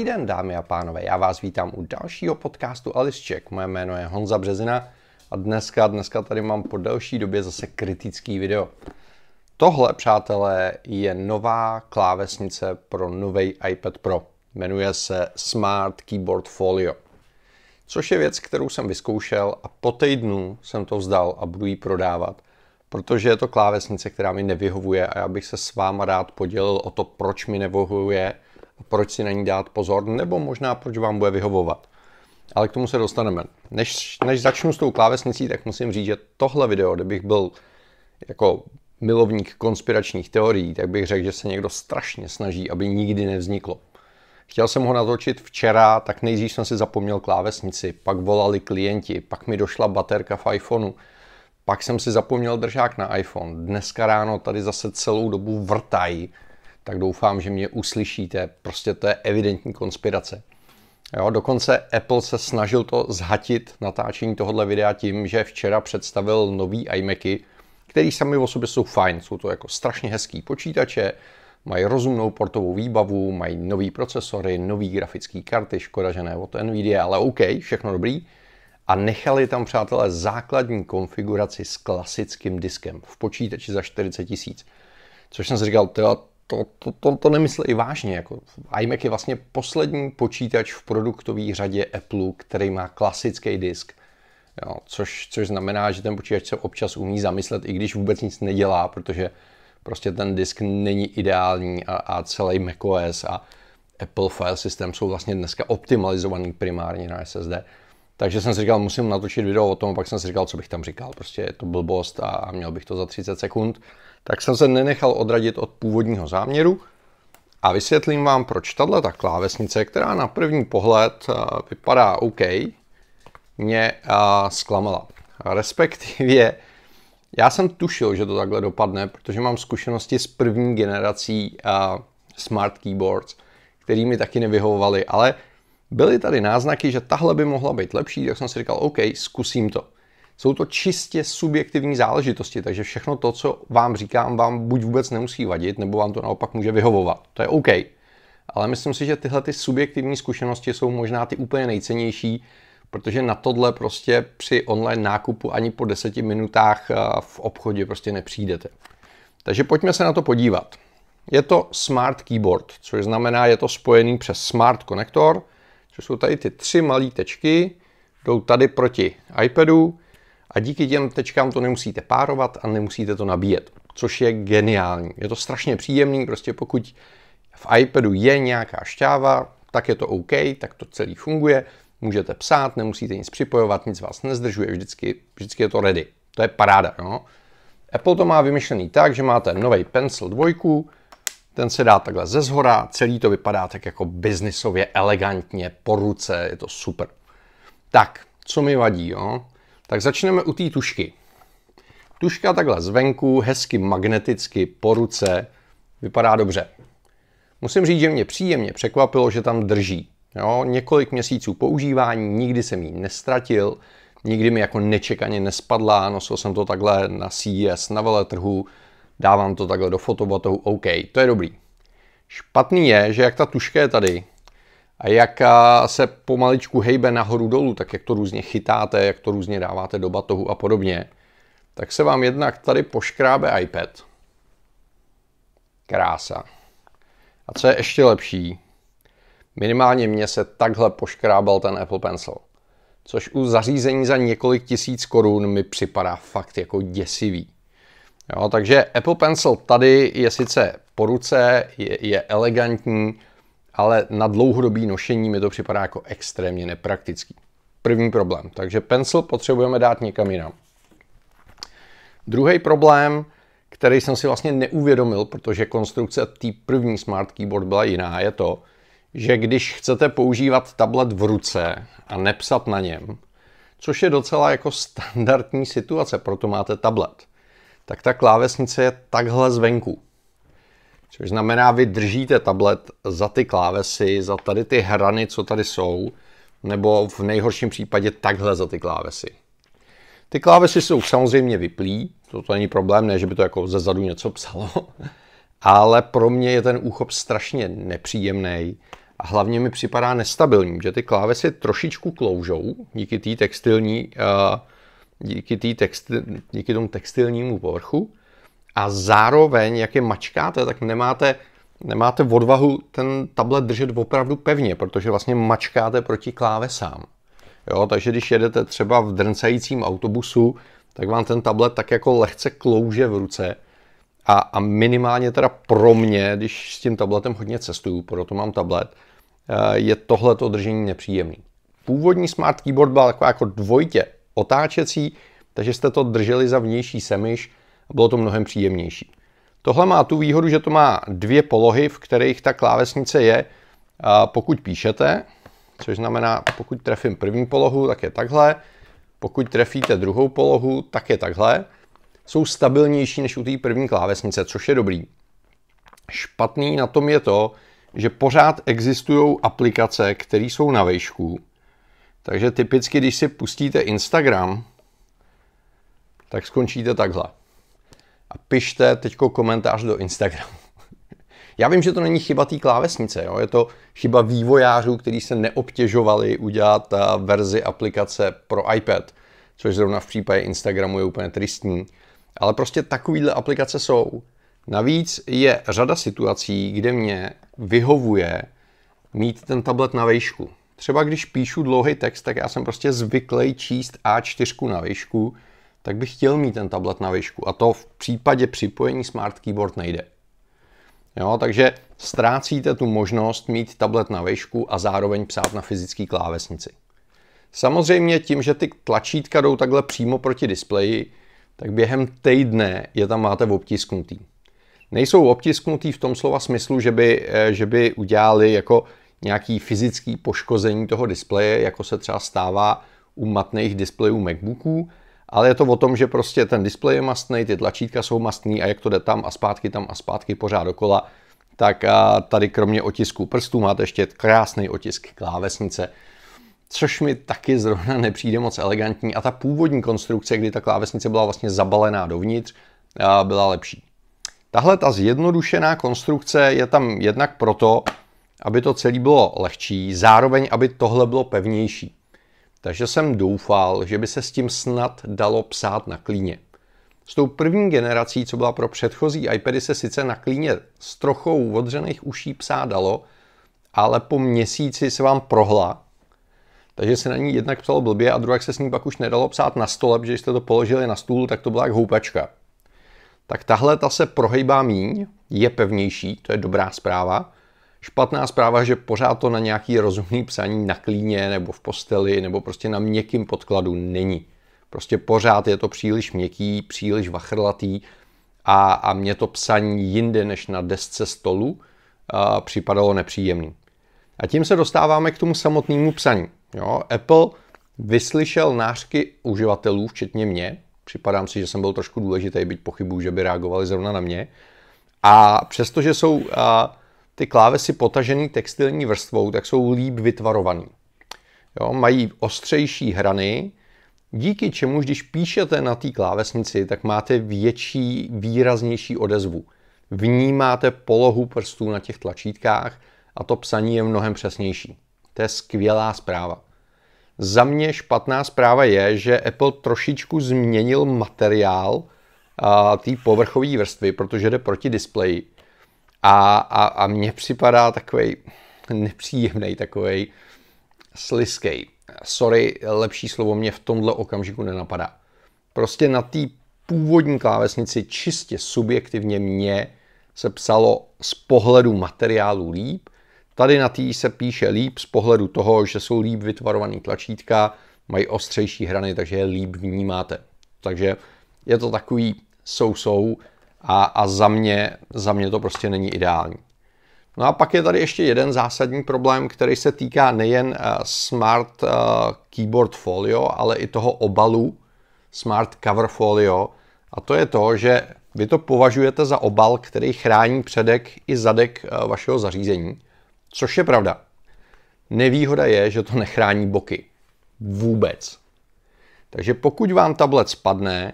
Dobrý den, dámy a pánové, já vás vítám u dalšího podcastu Alice Check. Moje jméno je Honza Březina a dneska, dneska tady mám po další době zase kritický video. Tohle, přátelé, je nová klávesnice pro nový iPad Pro. Jmenuje se Smart Keyboard Folio, což je věc, kterou jsem vyzkoušel a po týdnu jsem to vzdal a budu ji prodávat, protože je to klávesnice, která mi nevyhovuje a já bych se s váma rád podělil o to, proč mi nevyhovuje – proč si na ní dát pozor, nebo možná proč vám bude vyhovovat. Ale k tomu se dostaneme. Než, než začnu s tou klávesnicí, tak musím říct, že tohle video, kdybych byl jako milovník konspiračních teorií, tak bych řekl, že se někdo strašně snaží, aby nikdy nevzniklo. Chtěl jsem ho natočit včera, tak nejdřív jsem si zapomněl klávesnici, pak volali klienti, pak mi došla baterka v iPhoneu, pak jsem si zapomněl držák na iPhone. Dneska ráno tady zase celou dobu vrtají tak doufám, že mě uslyšíte. Prostě to je evidentní konspirace. Jo, dokonce Apple se snažil to zhatit natáčení tohohle videa tím, že včera představil nový iMacy, který sami o sobě jsou fajn. Jsou to jako strašně hezký počítače, mají rozumnou portovou výbavu, mají nový procesory, nový grafické karty, škoda, že ne od Nvidia, ale OK, všechno dobrý. A nechali tam, přátelé, základní konfiguraci s klasickým diskem v počítači za 40 tisíc. Což jsem si říkal, to, to, to, to nemyslí vážně. Jako iMac je vlastně poslední počítač v produktové řadě Apple, který má klasický disk. Jo, což, což znamená, že ten počítač se občas umí zamyslet, i když vůbec nic nedělá, protože prostě ten disk není ideální a, a celý macOS a Apple file System jsou vlastně dneska optimalizovaný primárně na SSD. Takže jsem si říkal, musím natočit video o tom, a pak jsem si říkal, co bych tam říkal. Prostě je to blbost a měl bych to za 30 sekund. Tak jsem se nenechal odradit od původního záměru a vysvětlím vám, proč tahle ta klávesnice, která na první pohled eh, vypadá OK, mě eh, zklamala. Respektivě, já jsem tušil, že to takhle dopadne, protože mám zkušenosti s první generací eh, smart keyboards, který mi taky nevyhovovaly, ale Byly tady náznaky, že tahle by mohla být lepší, tak jsem si říkal, OK, zkusím to. Jsou to čistě subjektivní záležitosti, takže všechno to, co vám říkám, vám buď vůbec nemusí vadit, nebo vám to naopak může vyhovovat. To je OK. Ale myslím si, že tyhle ty subjektivní zkušenosti jsou možná ty úplně nejcennější, protože na tohle prostě při online nákupu ani po deseti minutách eh, v obchodě prostě nepřijdete. Takže pojďme se na to podívat. Je to smart keyboard, což znamená, je to spojený přes smart konektor, což jsou tady ty tři malé tečky, jdou tady proti iPadu a díky těm tečkám to nemusíte párovat a nemusíte to nabíjet, což je geniální. Je to strašně příjemný, prostě pokud v iPadu je nějaká šťáva, tak je to OK, tak to celý funguje, můžete psát, nemusíte nic připojovat, nic vás nezdržuje, vždycky, vždycky je to ready. To je paráda, no. Apple to má vymyšlený tak, že máte nový Pencil 2, ten se dá takhle ze zhora, celý to vypadá tak jako biznisově, elegantně, po ruce, je to super. Tak, co mi vadí, jo? Tak začneme u té tušky. Tuška takhle zvenku, hezky magneticky, po ruce, vypadá dobře. Musím říct, že mě příjemně překvapilo, že tam drží. Jo? Několik měsíců používání, nikdy jsem ji nestratil, nikdy mi jako nečekaně nespadla, nosil jsem to takhle na CES, na veletrhu, dávám to takhle do fotobatohu. OK, to je dobrý. Špatný je, že jak ta tuška je tady a jak se pomaličku hejbe nahoru dolů, tak jak to různě chytáte, jak to různě dáváte do batohu a podobně, tak se vám jednak tady poškrábe iPad. Krása. A co je ještě lepší, minimálně mě se takhle poškrábal ten Apple Pencil. Což u zařízení za několik tisíc korun mi připadá fakt jako děsivý. Jo, takže Apple Pencil tady je sice po ruce, je, je elegantní, ale na dlouhodobý nošení mi to připadá jako extrémně nepraktický. První problém. Takže pencil potřebujeme dát někam jinam. Druhý problém, který jsem si vlastně neuvědomil, protože konstrukce té první smart keyboard byla jiná, je to, že když chcete používat tablet v ruce a nepsat na něm, což je docela jako standardní situace, proto máte tablet, tak ta klávesnice je takhle zvenku. Což znamená, vy držíte tablet za ty klávesy, za tady ty hrany, co tady jsou, nebo v nejhorším případě takhle za ty klávesy. Ty klávesy jsou samozřejmě vyplý, to, to není problém, ne, že by to jako ze zadu něco psalo, ale pro mě je ten úchop strašně nepříjemný a hlavně mi připadá nestabilní, že ty klávesy trošičku kloužou díky té textilní uh, díky, tý textil, díky tomu textilnímu povrchu a zároveň, jak je mačkáte, tak nemáte, nemáte odvahu ten tablet držet opravdu pevně, protože vlastně mačkáte proti klávesám. Jo, takže když jedete třeba v drncajícím autobusu, tak vám ten tablet tak jako lehce klouže v ruce. A, a minimálně teda pro mě, když s tím tabletem hodně cestuju, proto mám tablet, eh, je tohle držení nepříjemný. Původní smart keyboard byl taková jako dvojtě otáčecí, takže jste to drželi za vnější semiš a bylo to mnohem příjemnější. Tohle má tu výhodu, že to má dvě polohy, v kterých ta klávesnice je, pokud píšete, což znamená, pokud trefím první polohu, tak je takhle, pokud trefíte druhou polohu, tak je takhle. Jsou stabilnější než u té první klávesnice, což je dobrý. Špatný na tom je to, že pořád existují aplikace, které jsou na vejšku takže typicky, když si pustíte Instagram, tak skončíte takhle. A pište teď komentář do Instagramu. Já vím, že to není chyba té klávesnice, jo? je to chyba vývojářů, kteří se neobtěžovali udělat eh, verzi aplikace pro iPad, což zrovna v případě Instagramu je úplně tristní. Ale prostě takovýhle aplikace jsou. Navíc je řada situací, kde mě vyhovuje mít ten tablet na vejšku třeba když píšu dlouhý text, tak já jsem prostě zvyklý číst A4 na výšku, tak bych chtěl mít ten tablet na výšku a to v případě připojení Smart Keyboard nejde. Jo, takže ztrácíte tu možnost mít tablet na výšku a zároveň psát na fyzické klávesnici. Samozřejmě tím, že ty tlačítka jdou takhle přímo proti displeji, tak během týdne je tam máte v obtisknutý. Nejsou obtisknutý v tom slova smyslu, že by, eh, že by udělali jako nějaký fyzický poškození toho displeje, jako se třeba stává u matných displejů MacBooků, ale je to o tom, že prostě ten displej je mastný, ty tlačítka jsou mastný a jak to jde tam a zpátky, tam a zpátky pořád dokola, tak tady kromě otisku prstů máte ještě krásný otisk klávesnice, což mi taky zrovna nepřijde moc elegantní. A ta původní konstrukce, kdy ta klávesnice byla vlastně zabalená dovnitř, byla lepší. Tahle ta zjednodušená konstrukce je tam jednak proto, aby to celé bylo lehčí, zároveň, aby tohle bylo pevnější. Takže jsem doufal, že by se s tím snad dalo psát na klíně. S tou první generací, co byla pro předchozí iPady, se sice na klíně s trochou odřených uší psát dalo, ale po měsíci se vám prohla, takže se na ní jednak psalo blbě a druhá se s ní pak už nedalo psát na stole, protože jste to položili na stůl, tak to byla jak houpačka. Tak tahle ta se prohejbá míň, je pevnější, to je dobrá zpráva, špatná zpráva, že pořád to na nějaký rozumný psaní na klíně nebo v posteli nebo prostě na měkkým podkladu není. Prostě pořád je to příliš měkký, příliš vachrlatý a, a mě to psaní jinde než na desce stolu a, připadalo nepříjemný. A tím se dostáváme k tomu samotnému psaní. Jo, Apple vyslyšel nářky uživatelů, včetně mě. Připadám si, že jsem byl trošku důležitý, byť pochybuju, že by reagovali zrovna na mě. A přestože jsou a, ty klávesy potažený textilní vrstvou, tak jsou líp vytvarovaný. Jo, mají ostřejší hrany, díky čemu, když píšete na té klávesnici, tak máte větší, výraznější odezvu. Vnímáte polohu prstů na těch tlačítkách a to psaní je mnohem přesnější. To je skvělá zpráva. Za mě špatná zpráva je, že Apple trošičku změnil materiál té povrchové vrstvy, protože jde proti displeji. A, a, a mně připadá takový nepříjemný, takový sliskej. Sorry, lepší slovo mě v tomhle okamžiku nenapadá. Prostě na té původní klávesnici čistě subjektivně mě se psalo z pohledu materiálu líp. Tady na té se píše líp z pohledu toho, že jsou líp vytvarovaný tlačítka, mají ostřejší hrany, takže je líp vnímáte. Takže je to takový sousou, a, a za, mě, za mě to prostě není ideální. No a pak je tady ještě jeden zásadní problém, který se týká nejen eh, Smart eh, Keyboard Folio, ale i toho obalu Smart Cover Folio. A to je to, že vy to považujete za obal, který chrání předek i zadek eh, vašeho zařízení, což je pravda. Nevýhoda je, že to nechrání boky. Vůbec. Takže pokud vám tablet spadne,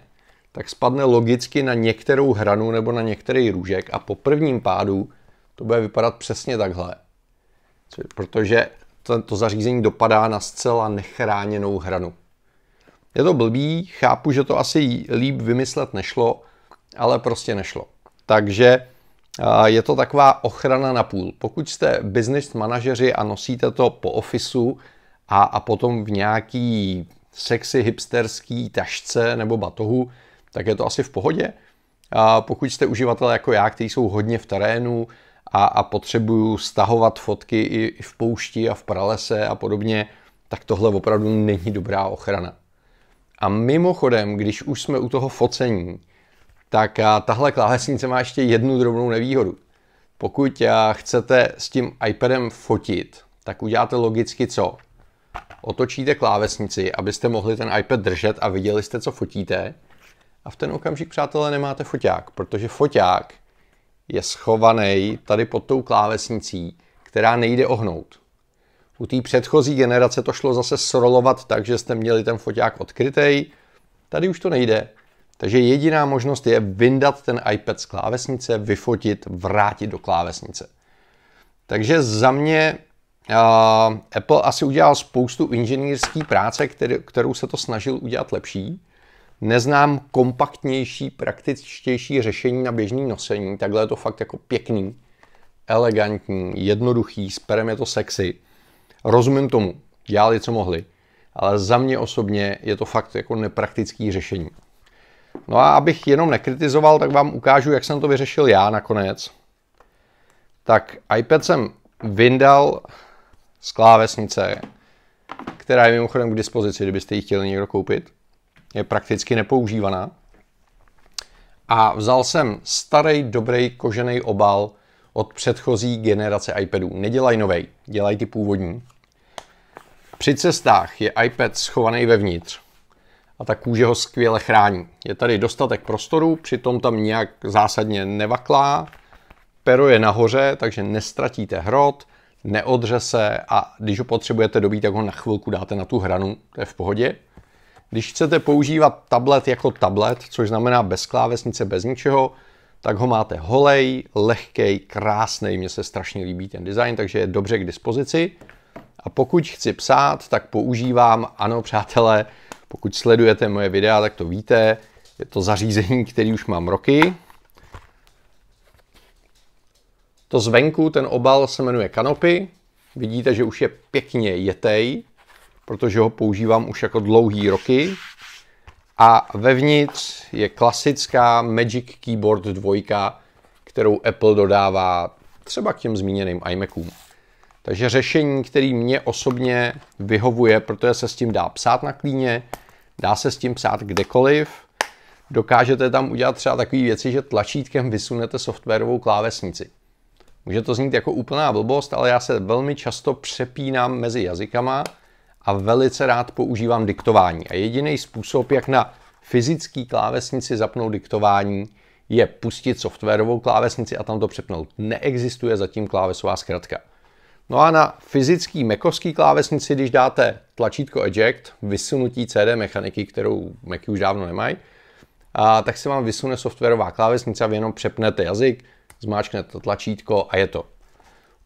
tak spadne logicky na některou hranu nebo na některý růžek a po prvním pádu to bude vypadat přesně takhle. Protože to, zařízení dopadá na zcela nechráněnou hranu. Je to blbý, chápu, že to asi líp vymyslet nešlo, ale prostě nešlo. Takže je to taková ochrana na půl. Pokud jste business manažeři a nosíte to po ofisu a, a potom v nějaký sexy hipsterský tašce nebo batohu, tak je to asi v pohodě. A pokud jste uživatel jako já, kteří jsou hodně v terénu a, a potřebuju stahovat fotky i v poušti a v pralese a podobně, tak tohle opravdu není dobrá ochrana. A mimochodem, když už jsme u toho focení, tak tahle klávesnice má ještě jednu drobnou nevýhodu. Pokud chcete s tím iPadem fotit, tak uděláte logicky co? Otočíte klávesnici, abyste mohli ten iPad držet a viděli jste, co fotíte. A v ten okamžik, přátelé, nemáte foťák, protože foťák je schovaný tady pod tou klávesnicí, která nejde ohnout. U té předchozí generace to šlo zase srolovat tak, že jste měli ten foťák odkrytej. Tady už to nejde. Takže jediná možnost je vyndat ten iPad z klávesnice, vyfotit, vrátit do klávesnice. Takže za mě uh, Apple asi udělal spoustu inženýrské práce, který, kterou se to snažil udělat lepší. Neznám kompaktnější, praktičtější řešení na běžný nosení. Takhle je to fakt jako pěkný, elegantní, jednoduchý, s perem je to sexy. Rozumím tomu, dělali, co mohli, ale za mě osobně je to fakt jako nepraktický řešení. No a abych jenom nekritizoval, tak vám ukážu, jak jsem to vyřešil já nakonec. Tak iPad jsem vyndal z klávesnice, která je mimochodem k dispozici, kdybyste ji chtěli někdo koupit je prakticky nepoužívaná. A vzal jsem starý, dobrý kožený obal od předchozí generace iPadů. Nedělaj novej, dělaj ty původní. Při cestách je iPad schovaný vevnitř a ta kůže ho skvěle chrání. Je tady dostatek prostoru, přitom tam nějak zásadně nevaklá, pero je nahoře, takže nestratíte hrot, neodře se a když ho potřebujete dobít, tak ho na chvilku dáte na tu hranu, to je v pohodě. Když chcete používat tablet jako tablet, což znamená bez klávesnice, bez ničeho, tak ho máte holej, lehkej, krásný. Mně se strašně líbí ten design, takže je dobře k dispozici. A pokud chci psát, tak používám, ano přátelé, pokud sledujete moje videa, tak to víte, je to zařízení, který už mám roky. To zvenku, ten obal se jmenuje Kanopy. Vidíte, že už je pěkně jetej, protože ho používám už jako dlouhý roky. A vevnitř je klasická Magic Keyboard 2, kterou Apple dodává třeba k těm zmíněným iMacům. Takže řešení, který mě osobně vyhovuje, protože se s tím dá psát na klíně, dá se s tím psát kdekoliv. Dokážete tam udělat třeba takové věci, že tlačítkem vysunete softwarovou klávesnici. Může to znít jako úplná blbost, ale já se velmi často přepínám mezi jazykama a velice rád používám diktování. A jediný způsob, jak na fyzický klávesnici zapnout diktování, je pustit softwarovou klávesnici a tam to přepnout. Neexistuje zatím klávesová zkratka. No a na fyzický mekovský klávesnici, když dáte tlačítko Eject, vysunutí CD mechaniky, kterou Macy už dávno nemají, a tak se vám vysune softwarová klávesnice a vy jenom přepnete jazyk, zmáčknete tlačítko a je to.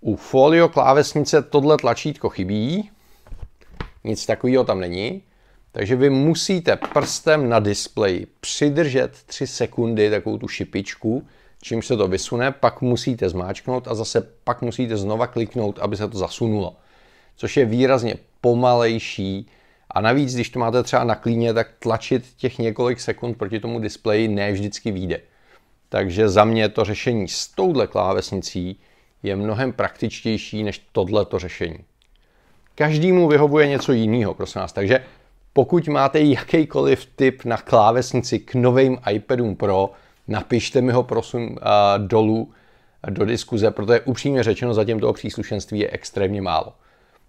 U folio klávesnice tohle tlačítko chybí, nic takového tam není. Takže vy musíte prstem na displeji přidržet 3 sekundy takovou tu šipičku, čím se to vysune, pak musíte zmáčknout a zase pak musíte znova kliknout, aby se to zasunulo. Což je výrazně pomalejší a navíc, když to máte třeba na klíně, tak tlačit těch několik sekund proti tomu displeji ne vždycky vyjde. Takže za mě to řešení s touhle klávesnicí je mnohem praktičtější než tohleto řešení. Každému vyhovuje něco jiného, prosím vás. Takže pokud máte jakýkoliv tip na klávesnici k novým iPadům Pro, napište mi ho prosím eh, dolů eh, do diskuze, protože upřímně řečeno zatím toho příslušenství je extrémně málo.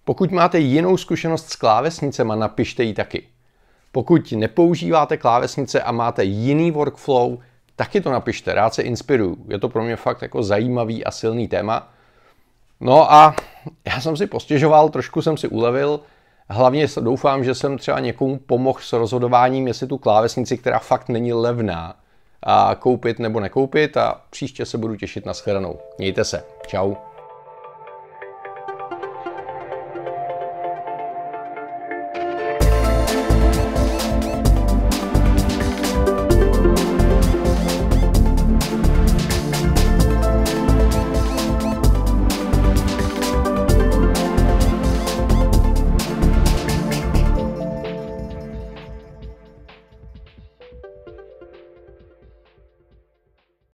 Pokud máte jinou zkušenost s klávesnicema, napište ji taky. Pokud nepoužíváte klávesnice a máte jiný workflow, taky to napište, rád se inspiruju. Je to pro mě fakt jako zajímavý a silný téma No a já jsem si postěžoval, trošku jsem si ulevil, hlavně doufám, že jsem třeba někomu pomohl s rozhodováním, jestli tu klávesnici, která fakt není levná, a koupit nebo nekoupit a příště se budu těšit na shledanou. Mějte se. Čau.